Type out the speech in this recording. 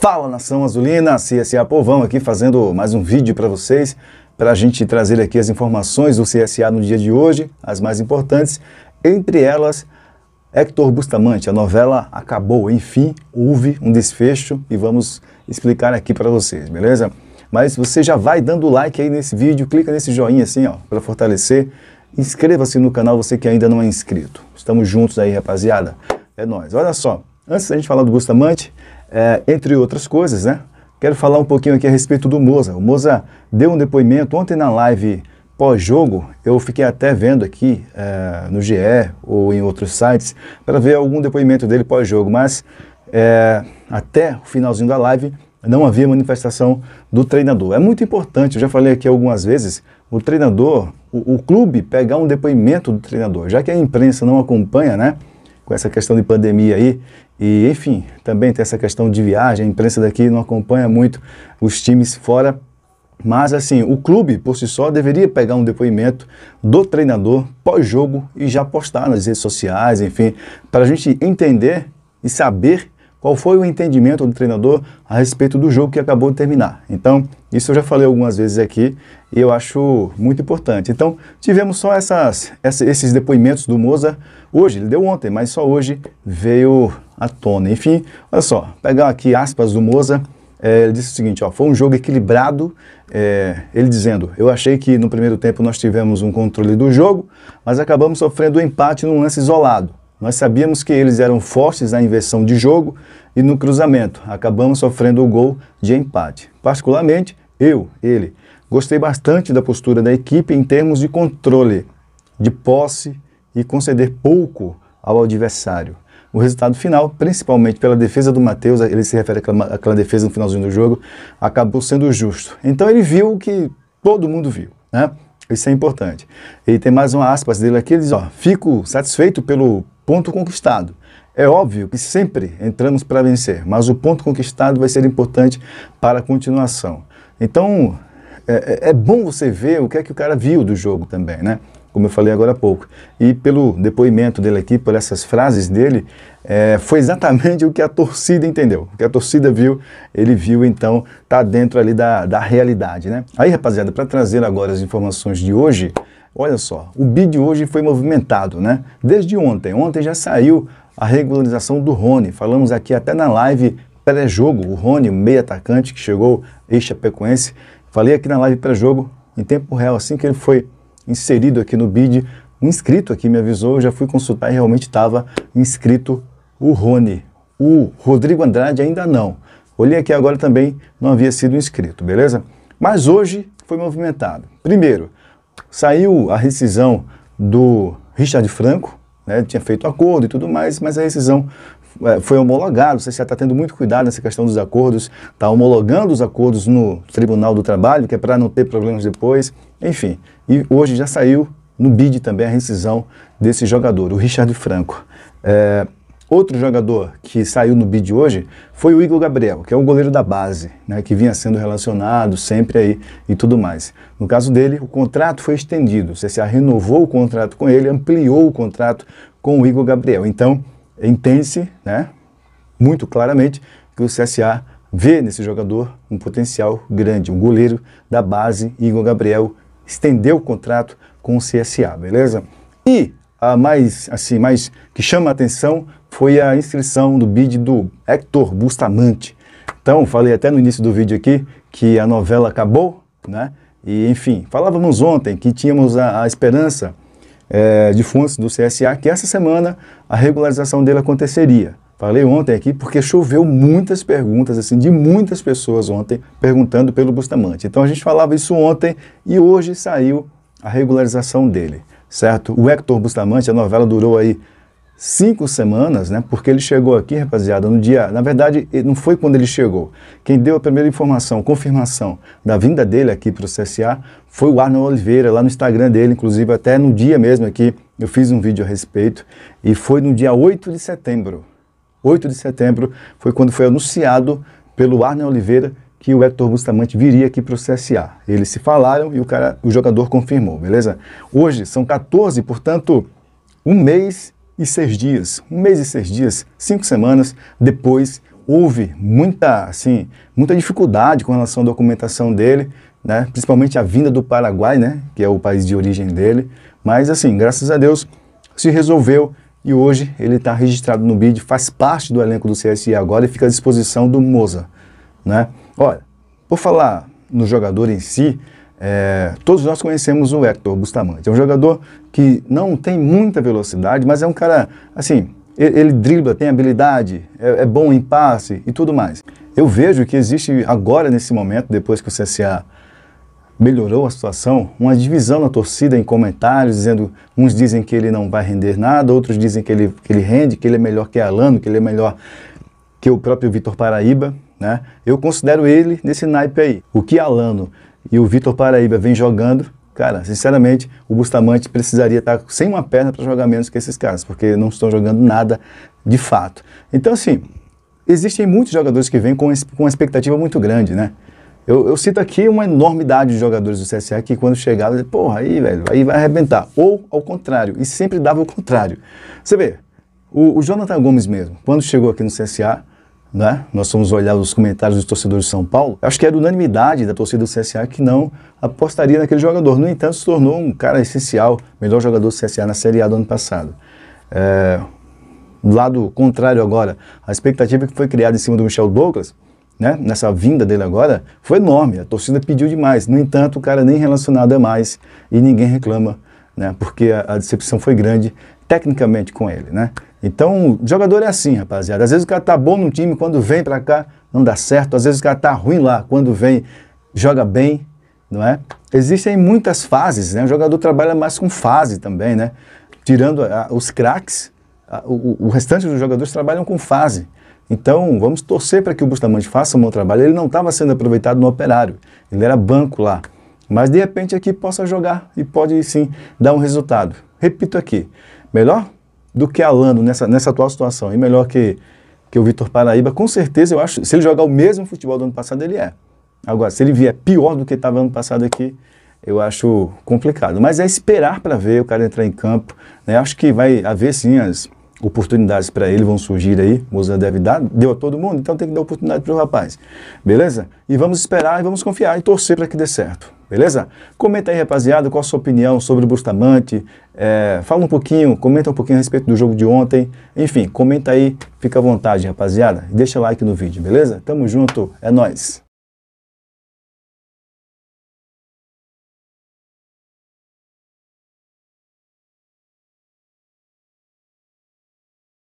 Fala nação azulina, CSA Povão aqui fazendo mais um vídeo para vocês, para a gente trazer aqui as informações do CSA no dia de hoje, as mais importantes, entre elas Hector Bustamante, a novela acabou, enfim, houve um desfecho e vamos explicar aqui para vocês, beleza? Mas você já vai dando like aí nesse vídeo, clica nesse joinha assim, ó, para fortalecer. Inscreva-se no canal você que ainda não é inscrito. Estamos juntos aí, rapaziada. É nós. Olha só, antes da gente falar do Bustamante, é, entre outras coisas, né? Quero falar um pouquinho aqui a respeito do Moza. O Moza deu um depoimento ontem na live pós-jogo, eu fiquei até vendo aqui é, no GE ou em outros sites para ver algum depoimento dele pós-jogo, mas é, até o finalzinho da live não havia manifestação do treinador. É muito importante, eu já falei aqui algumas vezes, o treinador, o, o clube pegar um depoimento do treinador, já que a imprensa não acompanha, né? Com essa questão de pandemia aí, e, enfim, também tem essa questão de viagem, a imprensa daqui não acompanha muito os times fora, mas assim, o clube por si só deveria pegar um depoimento do treinador pós-jogo e já postar nas redes sociais, enfim, para a gente entender e saber qual foi o entendimento do treinador a respeito do jogo que acabou de terminar. Então, isso eu já falei algumas vezes aqui e eu acho muito importante. Então, tivemos só essas, esses depoimentos do Moza hoje, ele deu ontem, mas só hoje veio à tona. Enfim, olha só, pegar aqui aspas do Moza, é, ele disse o seguinte, ó, foi um jogo equilibrado, é, ele dizendo, eu achei que no primeiro tempo nós tivemos um controle do jogo, mas acabamos sofrendo um empate num lance isolado. Nós sabíamos que eles eram fortes na inversão de jogo e no cruzamento. Acabamos sofrendo o gol de empate. Particularmente, eu, ele, gostei bastante da postura da equipe em termos de controle, de posse e conceder pouco ao adversário. O resultado final, principalmente pela defesa do Matheus, ele se refere àquela, defesa no finalzinho do jogo, acabou sendo justo. Então ele viu o que todo mundo viu, né? Isso é importante. E tem mais uma aspas dele aqui, ele diz, ó, fico satisfeito pelo ponto conquistado. É óbvio que sempre entramos para vencer, mas o ponto conquistado vai ser importante para a continuação. Então, é, é, é, bom você ver o que é que o cara viu do jogo também, né? Como eu falei agora há pouco. E pelo depoimento dele aqui, por essas frases dele, é, foi exatamente o que a torcida entendeu, o que a torcida viu, ele viu, então tá dentro ali da, da realidade, né? Aí, rapaziada, para trazer agora as informações de hoje, Olha só, o BID hoje foi movimentado, né? Desde ontem. Ontem já saiu a regularização do Rony. Falamos aqui até na live pré-jogo, o Rony, o meio atacante que chegou, ex-chapecoense. Falei aqui na live pré-jogo, em tempo real, assim que ele foi inserido aqui no BID, um inscrito aqui me avisou, eu já fui consultar e realmente estava inscrito o Rony. O Rodrigo Andrade ainda não. Olhei aqui agora também, não havia sido inscrito, beleza? Mas hoje foi movimentado. Primeiro, Saiu a rescisão do Richard Franco, né, tinha feito acordo e tudo mais, mas a rescisão é, foi homologado, você já está tendo muito cuidado nessa questão dos acordos, está homologando os acordos no Tribunal do Trabalho, que é para não ter problemas depois, enfim. E hoje já saiu no BID também a rescisão desse jogador, o Richard Franco. É, Outro jogador que saiu no bid hoje foi o Igor Gabriel, que é o goleiro da base, né, que vinha sendo relacionado sempre aí e tudo mais. No caso dele, o contrato foi estendido. O CSA renovou o contrato com ele, ampliou o contrato com o Igor Gabriel. Então, entende-se, né, muito claramente, que o CSA vê nesse jogador um potencial grande, um goleiro da base, Igor Gabriel estendeu o contrato com o CSA, beleza? E a mais assim, mais que chama a atenção foi a inscrição do bid do Hector Bustamante. Então, falei até no início do vídeo aqui que a novela acabou, né? E, enfim, falávamos ontem que tínhamos a, a esperança é, de fontes do CSA que essa semana a regularização dele aconteceria. Falei ontem aqui porque choveu muitas perguntas, assim, de muitas pessoas ontem perguntando pelo Bustamante. Então a gente falava isso ontem e hoje saiu a regularização dele, certo? O Hector Bustamante, a novela durou aí cinco semanas, né? Porque ele chegou aqui, rapaziada, no dia. Na verdade, não foi quando ele chegou. Quem deu a primeira informação, confirmação da vinda dele aqui para o CSA foi o Arno Oliveira, lá no Instagram dele, inclusive até no dia mesmo aqui. Eu fiz um vídeo a respeito e foi no dia 8 de setembro. 8 de setembro foi quando foi anunciado pelo Arne Oliveira que o Hector Bustamante viria aqui para o CSA. Eles se falaram e o cara, o jogador confirmou, beleza? Hoje são 14, portanto, um mês e seis dias, um mês e seis dias, cinco semanas depois, houve muita, assim, muita dificuldade com relação à documentação dele, né? principalmente a vinda do Paraguai, né? que é o país de origem dele. Mas, assim, graças a Deus, se resolveu e hoje ele está registrado no BID, faz parte do elenco do CSI agora e fica à disposição do Moza. Né? Olha, por falar no jogador em si, é, todos nós conhecemos o Hector Bustamante. É um jogador que não tem muita velocidade, mas é um cara, assim, ele, ele dribla, tem habilidade, é, é bom em passe e tudo mais. Eu vejo que existe agora, nesse momento, depois que o CSA melhorou a situação, uma divisão na torcida em comentários, dizendo, uns dizem que ele não vai render nada, outros dizem que ele, que ele rende, que ele é melhor que Alano, que ele é melhor que o próprio Vitor Paraíba, né? Eu considero ele nesse naipe aí. O que Alano e o Vitor Paraíba vem jogando, cara, sinceramente, o Bustamante precisaria estar sem uma perna para jogar menos que esses caras, porque não estão jogando nada de fato. Então, assim, existem muitos jogadores que vêm com, com uma expectativa muito grande, né? Eu, eu, cito aqui uma enormidade de jogadores do CSA que quando chegavam, porra, aí, velho, aí vai arrebentar. Ou ao contrário, e sempre dava o contrário. Você vê, o, o Jonathan Gomes mesmo, quando chegou aqui no CSA, né? Nós fomos olhar os comentários dos torcedores de São Paulo. Acho que era unanimidade da torcida do CSA que não apostaria naquele jogador. No entanto, se tornou um cara essencial, melhor jogador do CSA na Série A do ano passado. É, do lado contrário agora, a expectativa que foi criada em cima do Michel Douglas, né, nessa vinda dele agora, foi enorme. A torcida pediu demais. No entanto, o cara nem relacionado é mais e ninguém reclama, né, porque a, a decepção foi grande tecnicamente com ele, né. Então, jogador é assim, rapaziada. Às vezes o cara tá bom no time, quando vem para cá não dá certo. Às vezes o cara tá ruim lá, quando vem joga bem, não é? Existem muitas fases, né? O jogador trabalha mais com fase também, né? Tirando a, os craques, a, o, o restante dos jogadores trabalham com fase. Então, vamos torcer para que o Bustamante faça um bom trabalho. Ele não estava sendo aproveitado no operário, ele era banco lá. Mas, de repente, aqui possa jogar e pode, sim, dar um resultado. Repito aqui, melhor do que Alano nessa, nessa atual situação, e melhor que, que o Vitor Paraíba, com certeza eu acho, se ele jogar o mesmo futebol do ano passado, ele é. Agora, se ele vier pior do que estava ano passado aqui, eu acho complicado. Mas é esperar para ver o cara entrar em campo. Né? Acho que vai haver sim as oportunidades para ele, vão surgir aí. Moza deve dar, deu a todo mundo, então tem que dar oportunidade para o rapaz. Beleza? E vamos esperar e vamos confiar e torcer para que dê certo beleza? Comenta aí, rapaziada, qual a sua opinião sobre o Bustamante, é, fala um pouquinho, comenta um pouquinho a respeito do jogo de ontem, enfim, comenta aí, fica à vontade, rapaziada, deixa like no vídeo, beleza? Tamo junto, é nóis!